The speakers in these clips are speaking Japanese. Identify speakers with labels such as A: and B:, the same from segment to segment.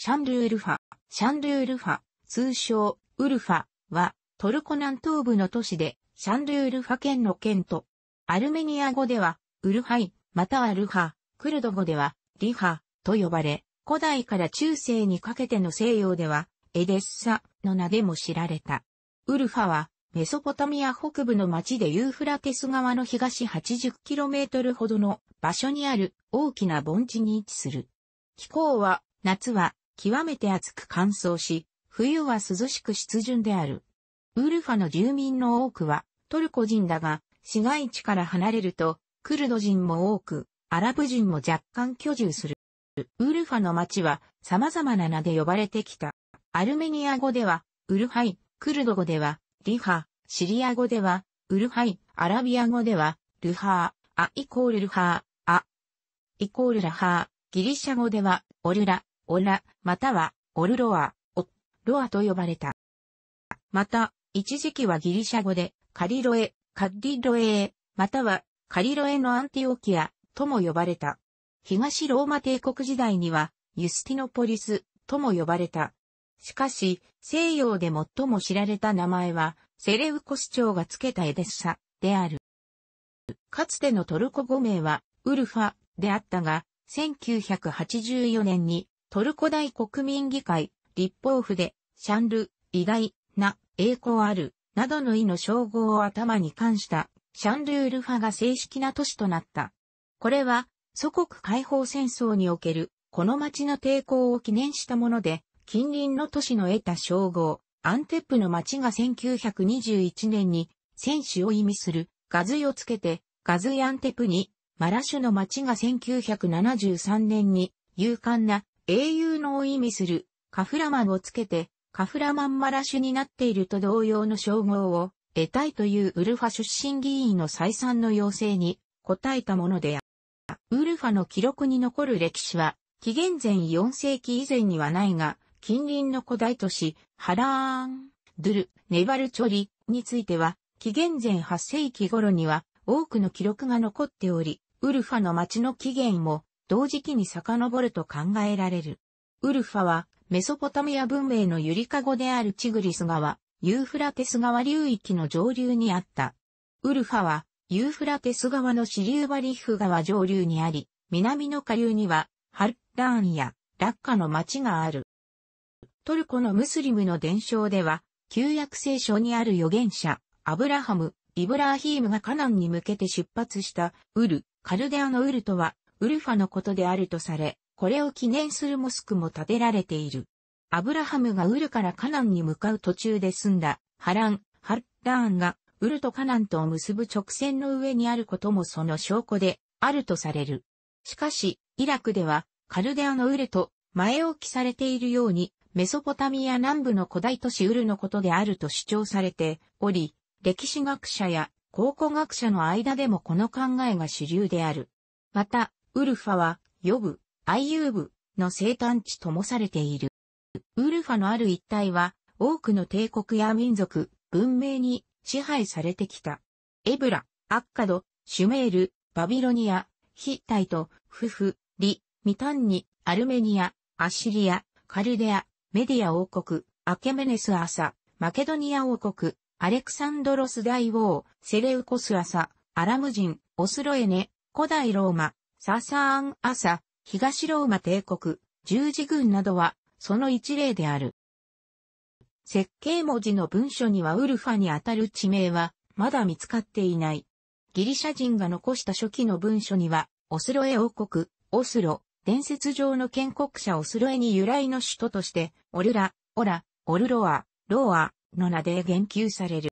A: シャンルールファ、シャンルールファ、通称、ウルファは、トルコ南東部の都市で、シャンルールファ県の県と、アルメニア語では、ウルハイ、またはルハ、クルド語では、リハ、と呼ばれ、古代から中世にかけての西洋では、エデッサの名でも知られた。ウルファは、メソポタミア北部の町でユーフラテス川の東 80km ほどの場所にある大きな盆地に位置する。気候は、夏は極めて暑く乾燥し、冬は涼しく湿潤である。ウルファの住民の多くはトルコ人だが、市街地から離れると、クルド人も多く、アラブ人も若干居住する。ウルファの町は様々な名で呼ばれてきた。アルメニア語では、ウルハイ、クルド語では、リハ、シリア語では、ウルハイ、アラビア語では、ルハー、アイコールルハー、ア、イコールラハー、ギリシャ語では、オルラ、オラ、または、オルロア、オ、ロアと呼ばれた。また、一時期はギリシャ語で、カリロエ、カッディロエまたは、カリロエのアンティオキア、とも呼ばれた。東ローマ帝国時代には、ユスティノポリス、とも呼ばれた。しかし、西洋で最も知られた名前は、セレウコス朝が付けたエデッサ、である。かつてのトルコ語名は、ウルファ、であったが、1984年にトルコ大国民議会、立法府で、シャンル、偉大、な、栄光ある、などの意の称号を頭に冠した、シャンルールファが正式な都市となった。これは、祖国解放戦争における、この町の抵抗を記念したもので、近隣の都市の得た称号、アンテップの町が1921年に、戦士を意味する、ガズイをつけて、ガズイアンテプに、マラシュの町が1973年に、勇敢な、英雄のを意味するカフラマンをつけてカフラマンマラシュになっていると同様の称号を得たいというウルファ出身議員の再三の要請に応えたものであった。ウルファの記録に残る歴史は紀元前4世紀以前にはないが近隣の古代都市ハラーン、ドゥル、ネバルチョリについては紀元前8世紀頃には多くの記録が残っており、ウルファの町の起源も同時期に遡ると考えられる。ウルファは、メソポタミア文明のゆりかごであるチグリス川、ユーフラテス川流域の上流にあった。ウルファは、ユーフラテス川の支流バリフ川上流にあり、南の下流には、ハルラーンやラッカの町がある。トルコのムスリムの伝承では、旧約聖書にある預言者、アブラハム、イブラーヒームがカナンに向けて出発した、ウル、カルデアのウルとは、ウルファのことであるとされ、これを記念するモスクも建てられている。アブラハムがウルからカナンに向かう途中で住んだ、ハラン、ハッラーンが、ウルとカナンとを結ぶ直線の上にあることもその証拠で、あるとされる。しかし、イラクでは、カルデアのウルと、前置きされているように、メソポタミア南部の古代都市ウルのことであると主張されており、歴史学者や考古学者の間でもこの考えが主流である。また、ウルファは、ヨブ、アイユーブの生誕地ともされている。ウルファのある一帯は、多くの帝国や民族、文明に支配されてきた。エブラ、アッカド、シュメール、バビロニア、ヒッタイト、フフ、リ、ミタンニ、アルメニア、アッシリア、カルデア、メディア王国、アケメネスアサ、マケドニア王国、アレクサンドロス大王、セレウコスアサ、アラム人、オスロエネ、古代ローマ、ササーンサ、東ローマ帝国、十字軍などは、その一例である。設計文字の文書にはウルファにあたる地名は、まだ見つかっていない。ギリシャ人が残した初期の文書には、オスロエ王国、オスロ、伝説上の建国者オスロエに由来の首都として、オルラ、オラ、オルロア、ロア、の名で言及される。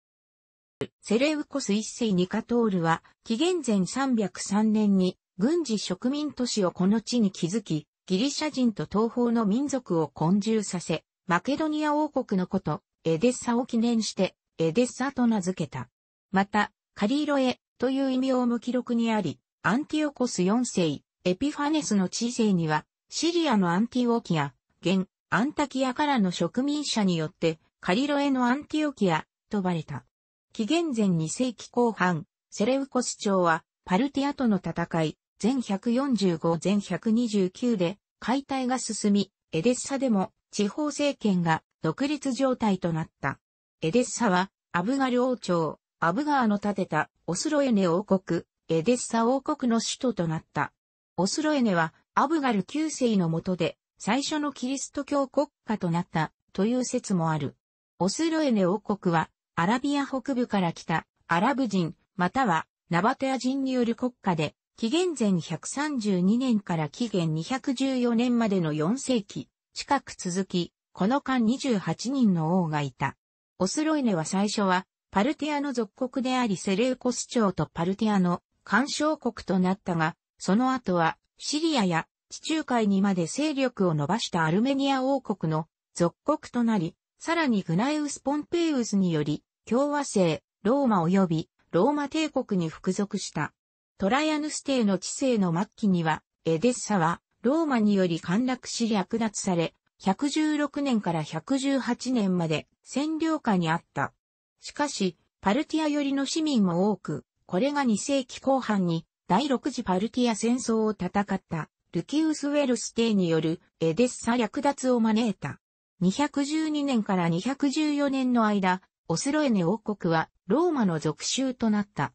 A: セレウコス一世ニカトールは、紀元前303年に軍事植民都市をこの地に築き、ギリシャ人と東方の民族を混住させ、マケドニア王国のこと、エデッサを記念して、エデッサと名付けた。また、カリーロエという異名も記録にあり、アンティオコス4世、エピファネスの地世には、シリアのアンティオキア、現、アンタキアからの植民者によって、カリロエのアンティオキア、と呼ばれた。紀元前2世紀後半、セレウコス朝は、パルティアとの戦い、全145全129で解体が進み、エデッサでも地方政権が独立状態となった。エデッサはアブガル王朝、アブガーの建てたオスロエネ王国、エデッサ王国の首都となった。オスロエネはアブガル9世の下で最初のキリスト教国家となったという説もある。オスロエネ王国はアラビア北部から来たアラブ人またはナバテア人による国家で紀元前132年から紀元214年までの4世紀、近く続き、この間28人の王がいた。オスロイネは最初は、パルティアの属国でありセレウコス朝とパルティアの干渉国となったが、その後は、シリアや地中海にまで勢力を伸ばしたアルメニア王国の属国となり、さらにグナイウス・ポンペイウスにより、共和制、ローマ及びローマ帝国に服属した。トライアヌス帝の治世の末期には、エデッサは、ローマにより陥落し略奪され、116年から118年まで占領下にあった。しかし、パルティア寄りの市民も多く、これが2世紀後半に第6次パルティア戦争を戦ったルキウス・ウェルス帝によるエデッサ略奪を招いた。212年から214年の間、オスロエネ王国はローマの属州となった。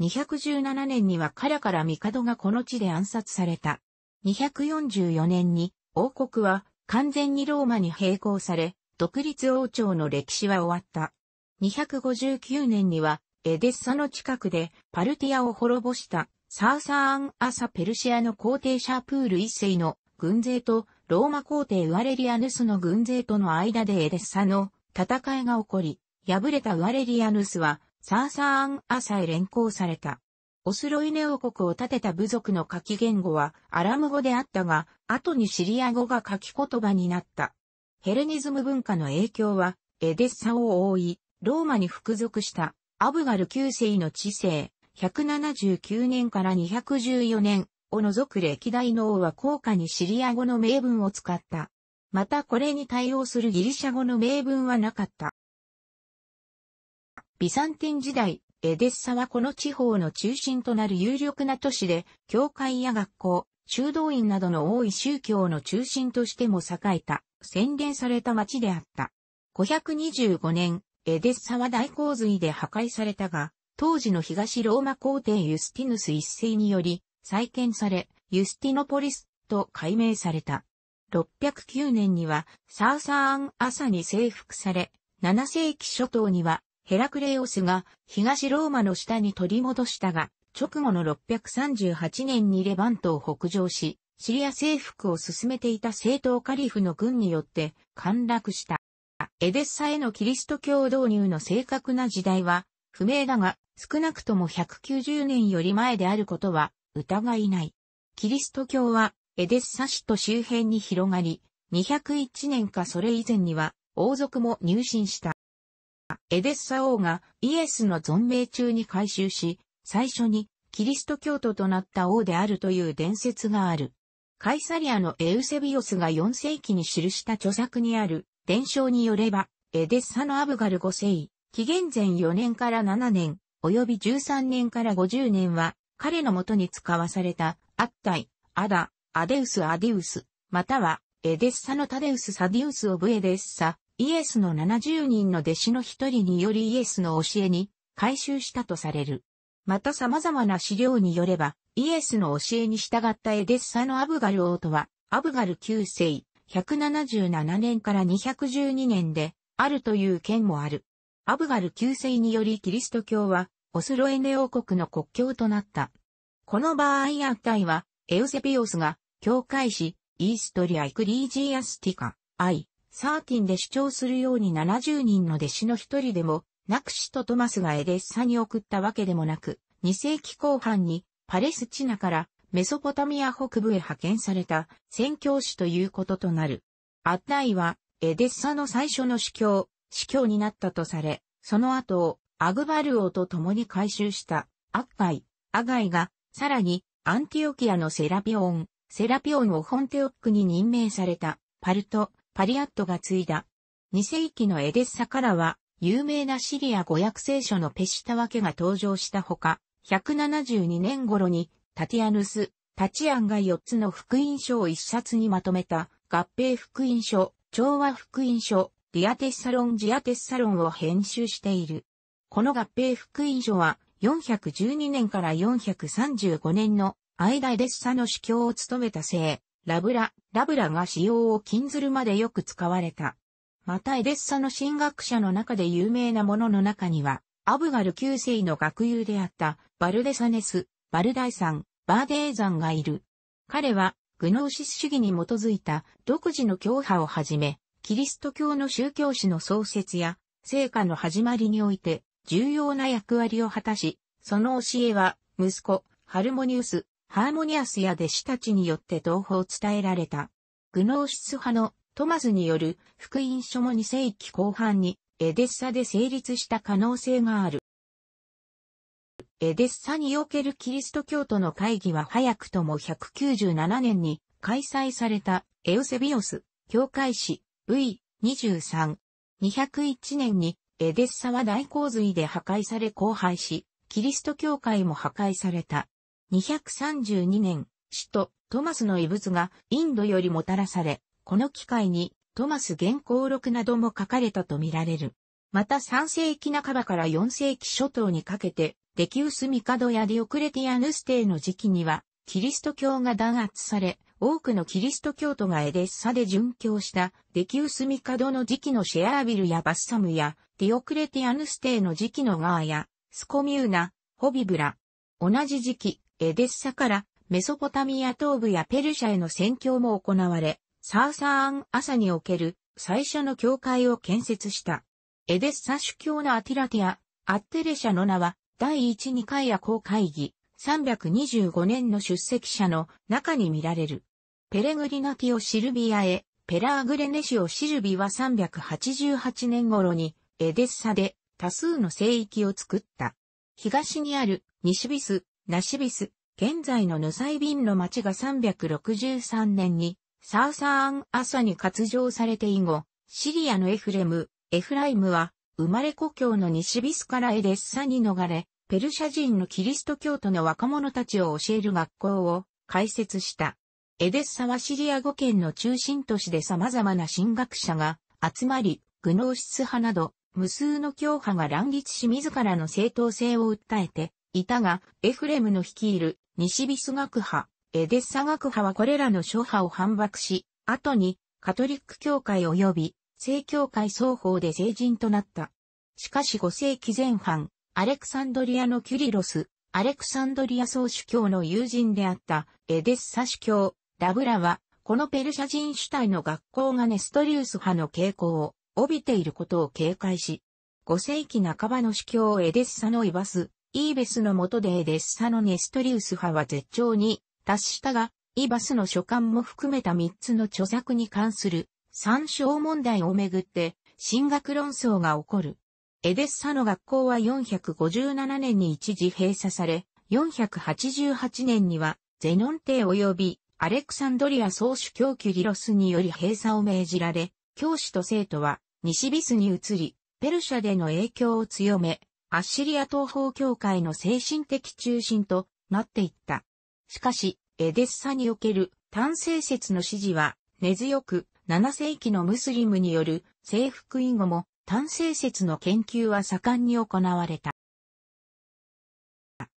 A: 217年にはカラから帝がこの地で暗殺された。244年に王国は完全にローマに並行され、独立王朝の歴史は終わった。259年にはエデッサの近くでパルティアを滅ぼしたサーサーアン・アサ・ペルシアの皇帝シャープール一世の軍勢とローマ皇帝ウアレリアヌスの軍勢との間でエデッサの戦いが起こり、敗れたウアレリアヌスはサーサーン・アサへ連行された。オスロイネ王国を建てた部族の書き言語はアラム語であったが、後にシリア語が書き言葉になった。ヘレニズム文化の影響は、エデッサを覆い、ローマに服属したアブガル旧世の治世、179年から214年を除く歴代の王は高価にシリア語の名文を使った。またこれに対応するギリシャ語の名文はなかった。ビサンティン時代、エデッサはこの地方の中心となる有力な都市で、教会や学校、修道院などの多い宗教の中心としても栄えた、洗練された町であった。525年、エデッサは大洪水で破壊されたが、当時の東ローマ皇帝ユスティヌス一世により、再建され、ユスティノポリスと改名された。609年にはサーサーン朝に征服され、7世紀初頭にはヘラクレオスが東ローマの下に取り戻したが、直後の638年にレバントを北上し、シリア征服を進めていた正党カリフの軍によって陥落した。エデッサへのキリスト教導入の正確な時代は不明だが、少なくとも190年より前であることは疑いない。キリスト教はエデッサ市と周辺に広がり、201年かそれ以前には王族も入信した。エデッサ王がイエスの存命中に改修し、最初にキリスト教徒となった王であるという伝説がある。カイサリアのエウセビオスが4世紀に記した著作にある伝承によれば、エデッサのアブガル5世、紀元前4年から7年、及び13年から50年は、彼のもとに使わされた、アッタイ、アダ、アデウス・アディウス、または、エデッサのタデウス・サディウス・オブ・エデッサ、イエスの70人の弟子の一人によりイエスの教えに改修したとされる。また様々な資料によれば、イエスの教えに従ったエデッサのアブガル王とは、アブガル旧世、177年から212年で、あるという件もある。アブガル旧世によりキリスト教は、オスロエネ王国の国教となった。この場合安泰は、エウセピオスが、教会史、イーストリア・イクリージーアスティカ、アイ、サーティンで主張するように70人の弟子の一人でも、ナクシとトマスがエデッサに送ったわけでもなく、2世紀後半にパレスチナからメソポタミア北部へ派遣された宣教師ということとなる。アッダイはエデッサの最初の司教、司教になったとされ、その後をアグバル王と共に改修したアッガイ、アガイがさらにアンティオキアのセラピオン、セラピオンをホンテオックに任命されたパルト、パリアットが継いだ。2世紀のエデッサからは、有名なシリア語訳聖書のペシタワケが登場したほか、172年頃に、タティアヌス、タチアンが4つの福音書を一冊にまとめた、合併福音書、調和福音書、ディアテッサロン・ジアテッサロンを編集している。この合併福音書は、412年から435年の間エデッサの主教を務めた聖、ラブラ、ラブラが使用を禁ずるまでよく使われた。またエデッサの神学者の中で有名なものの中には、アブガル9世の学友であったバルデサネス、バルダイさん、バーデーザンがいる。彼は、グノーシス主義に基づいた独自の教派をはじめ、キリスト教の宗教史の創設や、聖火の始まりにおいて重要な役割を果たし、その教えは、息子、ハルモニウス、ハーモニアスや弟子たちによって同胞伝えられた。グノーシス派のトマズによる福音書も2世紀後半にエデッサで成立した可能性がある。エデッサにおけるキリスト教徒の会議は早くとも197年に開催されたエウセビオス教会史 V23。201年にエデッサは大洪水で破壊され荒廃し、キリスト教会も破壊された。232年、使徒トマスの遺物がインドよりもたらされ、この機会にトマス原稿録なども書かれたとみられる。また3世紀半ばから4世紀初頭にかけて、デキウス・ミカドやディオクレティアヌステイの時期には、キリスト教が弾圧され、多くのキリスト教徒がエデッサで殉教したデキウス・ミカドの時期のシェアービルやバッサムやディオクレティアヌステイの時期のガーやスコミューナ、ホビブラ。同じ時期、エデッサからメソポタミア東部やペルシャへの宣教も行われ、サーサーン朝における最初の教会を建設した。エデッサ主教のアティラティア、アッテレシャの名は、第1、2回夜行会議、325年の出席者の中に見られる。ペレグリナティオシルビアへ、ペラーグレネシオシルビは388年頃に、エデッサで多数の聖域を作った。東にある西ビス、ナシビス、現在のヌサイビンの町が363年に、サーサーン・アサに割譲されて以後、シリアのエフレム、エフライムは、生まれ故郷のニシビスからエデッサに逃れ、ペルシャ人のキリスト教徒の若者たちを教える学校を開設した。エデッサはシリア語圏の中心都市で様々な神学者が集まり、グノーシス派など、無数の教派が乱立し自らの正当性を訴えて、いたが、エフレムの率いる西ビス学派、エデッサ学派はこれらの諸派を反駁し、後にカトリック教会及び正教会双方で成人となった。しかし5世紀前半、アレクサンドリアのキュリロス、アレクサンドリア総主教の友人であったエデッサ主教、ラブラは、このペルシャ人主体の学校がネストリウス派の傾向を帯びていることを警戒し、5世紀半ばの主教エデッサのイバス、イーベスの下でエデッサのネストリウス派は絶頂に達したが、イバスの書簡も含めた3つの著作に関する参照問題をめぐって進学論争が起こる。エデッサの学校は457年に一時閉鎖され、488年にはゼノン帝及びアレクサンドリア総主教キュリロスにより閉鎖を命じられ、教師と生徒は西ビスに移り、ペルシャでの影響を強め、アッシリア東方教会の精神的中心となっていった。しかし、エデッサにおける単性説の支持は根強く7世紀のムスリムによる征服以後も単性説の研究は盛んに行われた。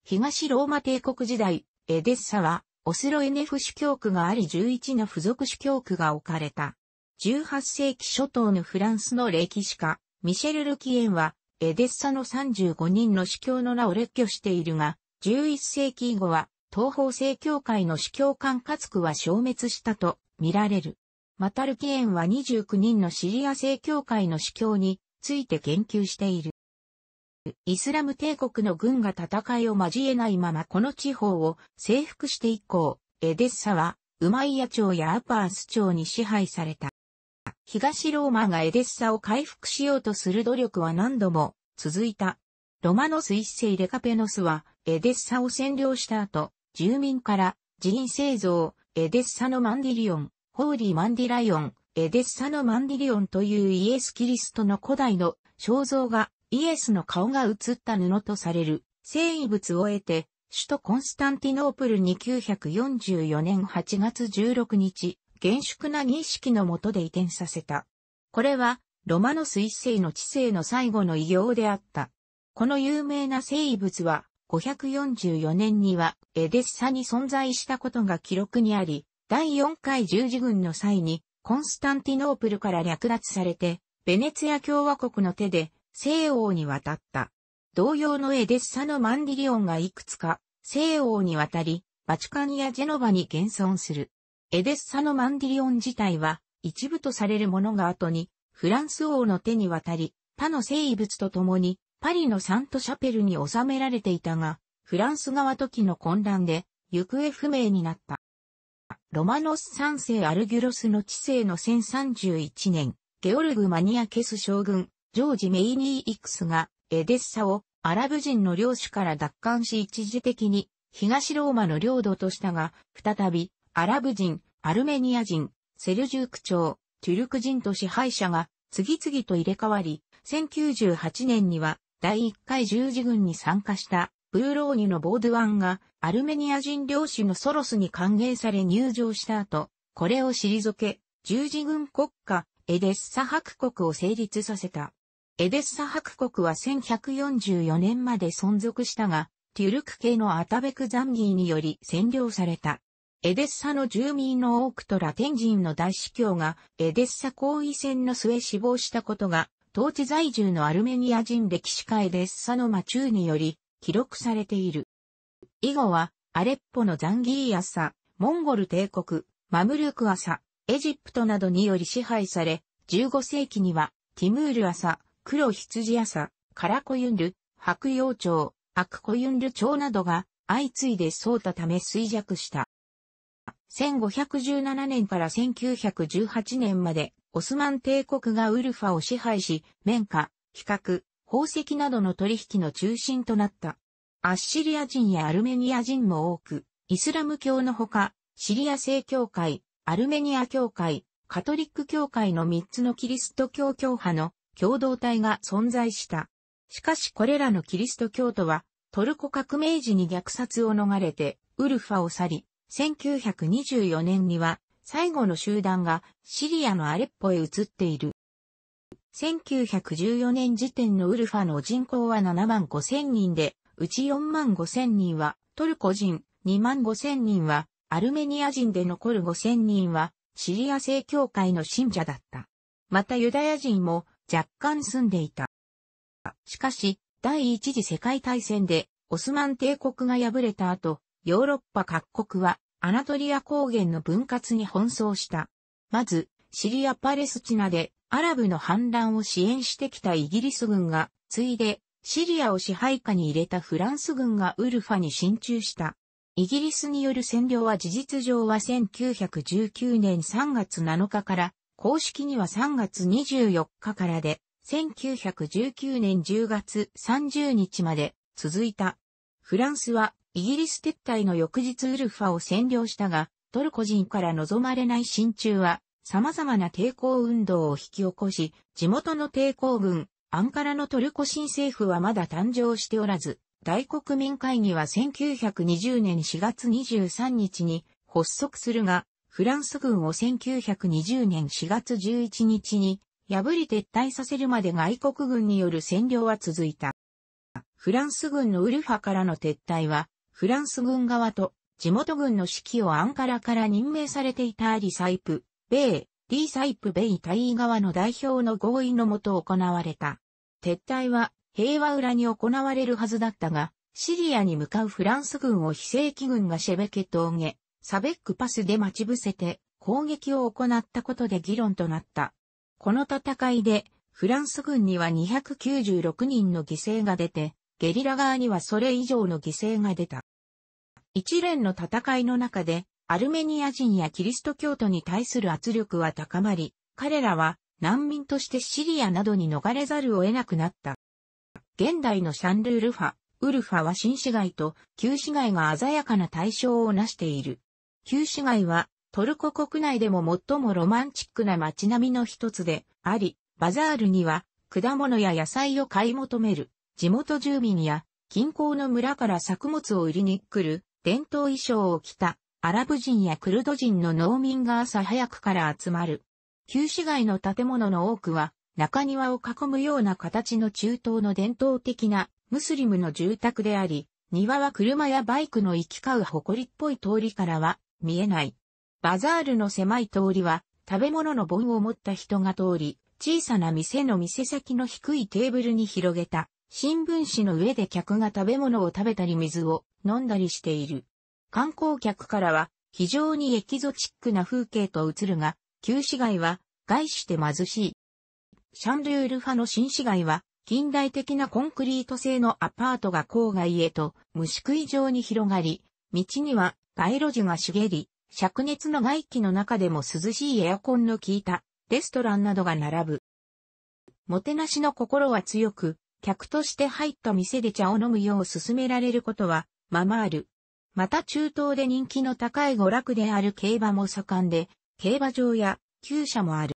A: 東ローマ帝国時代、エデッサはオスロエネフ主教区があり11の付属主教区が置かれた。18世紀初頭のフランスの歴史家、ミシェル・ルキエンはエデッサの35人の司教の名を列挙しているが、11世紀以後は、東方正教会の司教管轄区は消滅したと見られる。マタルキエンは29人のシリア正教会の司教について言及している。イスラム帝国の軍が戦いを交えないままこの地方を征服して以降、エデッサは、ウマイヤ朝やアパース朝に支配された。東ローマがエデッサを回復しようとする努力は何度も続いた。ロマノス一世レカペノスはエデッサを占領した後、住民から寺院製造、エデッサのマンディリオン、ホーリーマンディライオン、エデッサのマンディリオンというイエス・キリストの古代の肖像画、イエスの顔が写った布とされる繊維物を得て、首都コンスタンティノープルに944年8月16日、厳粛な儀式の下で移転させた。これは、ロマノス一世の知性の最後の異業であった。この有名な生物は、544年には、エデッサに存在したことが記録にあり、第4回十字軍の際に、コンスタンティノープルから略奪されて、ベネツィア共和国の手で、西欧に渡った。同様のエデッサのマンディリオンがいくつか、西欧に渡り、バチカンやジェノバに現存する。エデッサのマンディリオン自体は、一部とされるものが後に、フランス王の手に渡り、他の生物と共に、パリのサントシャペルに収められていたが、フランス側時の混乱で、行方不明になった。ロマノス三世アルギュロスの治世の1031年、ゲオルグ・マニアケス将軍、ジョージ・メイニー・イクスが、エデッサをアラブ人の領主から奪還し一時的に東ローマの領土としたが、再びアラブ人、アルメニア人、セルジューク朝、トゥルク人と支配者が次々と入れ替わり、1098年には第1回十字軍に参加したブーローニュのボードワンがアルメニア人領主のソロスに歓迎され入場した後、これを退け、十字軍国家、エデッサ白国を成立させた。エデッサ白国は1144年まで存続したが、テュルク系のアタベクザンギーにより占領された。エデッサの住民の多くとラテン人の大司教がエデッサ行為戦の末死亡したことが、当地在住のアルメニア人歴史家エデッサのマチューにより記録されている。以後は、アレッポのザンギーサ、モンゴル帝国、マムルークサ、エジプトなどにより支配され、15世紀には、ティムールアツ黒羊サ、カラコユンル、白洋町、アクコユンル町などが相次いで創ったため衰弱した。1517年から1918年まで、オスマン帝国がウルファを支配し、綿花、比較、宝石などの取引の中心となった。アッシリア人やアルメニア人も多く、イスラム教のほか、シリア正教会、アルメニア教会、カトリック教会の3つのキリスト教教派の共同体が存在した。しかしこれらのキリスト教徒は、トルコ革命時に虐殺を逃れて、ウルファを去り、1924年には最後の集団がシリアのアレッポへ移っている。1914年時点のウルファの人口は7万5千人で、うち4万5千人はトルコ人、2万5千人はアルメニア人で残る5千人はシリア正教会の信者だった。またユダヤ人も若干住んでいた。しかし、第一次世界大戦でオスマン帝国が敗れた後、ヨーロッパ各国はアナトリア高原の分割に奔走した。まず、シリア・パレスチナでアラブの反乱を支援してきたイギリス軍が、ついで、シリアを支配下に入れたフランス軍がウルファに進駐した。イギリスによる占領は事実上は1919年3月7日から、公式には3月24日からで、1919年10月30日まで続いた。フランスはイギリス撤退の翌日ウルファを占領したが、トルコ人から望まれない親中は、様々な抵抗運動を引き起こし、地元の抵抗軍、アンカラのトルコ新政府はまだ誕生しておらず、大国民会議は1920年4月23日に発足するが、フランス軍を1920年4月11日に破り撤退させるまで外国軍による占領は続いた。フランス軍のウルファからの撤退はフランス軍側と地元軍の指揮をアンカラから任命されていたアリサイプ、米、ィサイプ米大尉側の代表の合意のもと行われた。撤退は平和裏に行われるはずだったが、シリアに向かうフランス軍を非正規軍がシェベケ峠、サベックパスで待ち伏せて攻撃を行ったことで議論となった。この戦いでフランス軍には296人の犠牲が出て、ゲリラ側にはそれ以上の犠牲が出た。一連の戦いの中で、アルメニア人やキリスト教徒に対する圧力は高まり、彼らは難民としてシリアなどに逃れざるを得なくなった。現代のシャンルールファ、ウルファは新市街と旧市街が鮮やかな対象を成している。旧市街はトルコ国内でも最もロマンチックな街並みの一つであり、バザールには果物や野菜を買い求める地元住民や近郊の村から作物を売りに来る伝統衣装を着たアラブ人やクルド人の農民が朝早くから集まる。旧市街の建物の多くは中庭を囲むような形の中東の伝統的なムスリムの住宅であり、庭は車やバイクの行き交う埃っぽい通りからは見えない。バザールの狭い通りは食べ物の盆を持った人が通り、小さな店の店先の低いテーブルに広げた新聞紙の上で客が食べ物を食べたり水を飲んだりしている。観光客からは非常にエキゾチックな風景と映るが、旧市街は外して貧しい。シャンルール派の新市街は近代的なコンクリート製のアパートが郊外へと虫食い状に広がり、道には街路樹が茂り、灼熱の外気の中でも涼しいエアコンの効いたレストランなどが並ぶ。もてなしの心は強く、客として入った店で茶を飲むよう勧められることは、ままある。また中東で人気の高い娯楽である競馬も盛んで、競馬場や厩舎もある。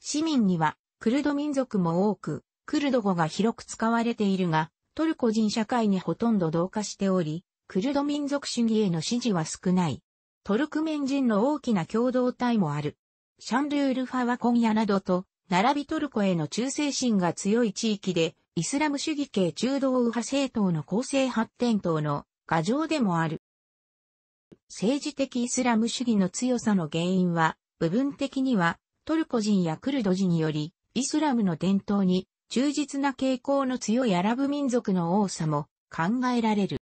A: 市民にはクルド民族も多く、クルド語が広く使われているが、トルコ人社会にほとんど同化しており、クルド民族主義への支持は少ない。トルクメン人の大きな共同体もある。シャンルールファワコンヤなどと、並びトルコへの忠誠心が強い地域で、イスラム主義系中道右派政党の構成発展党の牙城でもある。政治的イスラム主義の強さの原因は、部分的にはトルコ人やクルド人により、イスラムの伝統に忠実な傾向の強いアラブ民族の多さも考えられる。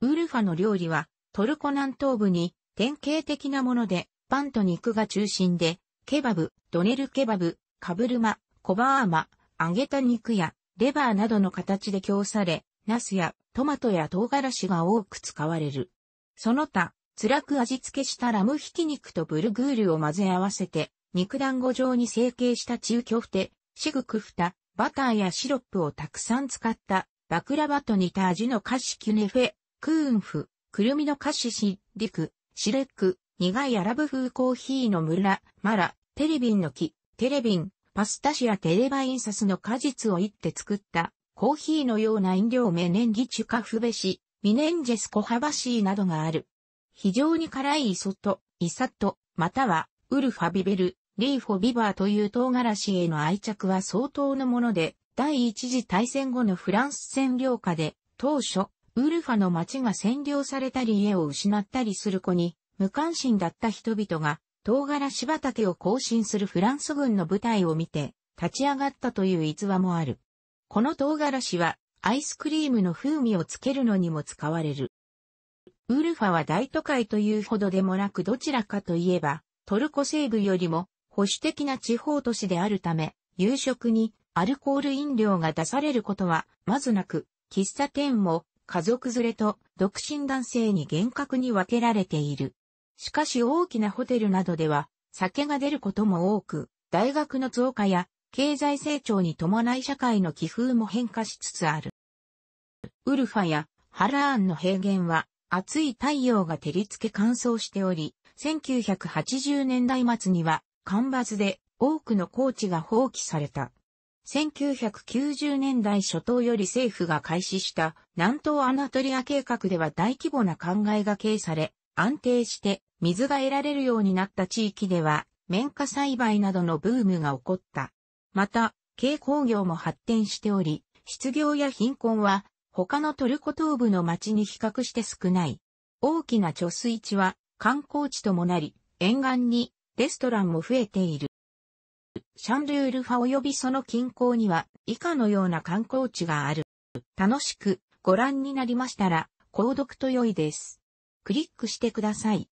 A: ウルファの料理はトルコ南東部に典型的なもので、パンと肉が中心で、ケバブ、ドネルケバブ、カブルマ、コバーマ、揚げた肉やレバーなどの形で供され、ナスやトマトや唐辛子が多く使われる。その他、辛く味付けしたラムひき肉とブルグールを混ぜ合わせて、肉団子状に成形した中京フテ、シグクフタ、バターやシロップをたくさん使った、バクラバと似た味の菓子キュネフェ、クーンフ、くるみの菓シシ、リク、シレック、苦いアラブ風コーヒーの村、マラ、テレビンの木、テレビン、パスタシアテレバインサスの果実をいって作った、コーヒーのような飲料メネンギチュカフベシ、ミネンジェスコハバシーなどがある。非常に辛いイソト、イサト、または、ウルファビベル、リーフォビバーという唐辛子への愛着は相当のもので、第一次大戦後のフランス占領下で、当初、ウルファの町が占領されたり家を失ったりする子に、無関心だった人々が、唐辛子畑を行進するフランス軍の部隊を見て、立ち上がったという逸話もある。この唐辛子は、アイスクリームの風味をつけるのにも使われる。ウルファは大都会というほどでもなくどちらかといえば、トルコ西部よりも保守的な地方都市であるため、夕食にアルコール飲料が出されることは、まずなく、喫茶店も家族連れと独身男性に厳格に分けられている。しかし大きなホテルなどでは酒が出ることも多く、大学の増加や経済成長に伴い社会の気風も変化しつつある。ウルファやハラーンの平原は暑い太陽が照りつけ乾燥しており、1980年代末には干ばつで多くの高地が放棄された。1990年代初頭より政府が開始した南東アナトリア計画では大規模な灌漑が経営され、安定して水が得られるようになった地域では、綿花栽培などのブームが起こった。また、軽工業も発展しており、失業や貧困は、他のトルコ東部の町に比較して少ない。大きな貯水池は観光地ともなり、沿岸にレストランも増えている。シャンルールファ及びその近郊には以下のような観光地がある。楽しくご覧になりましたら、購読と良いです。クリックしてください。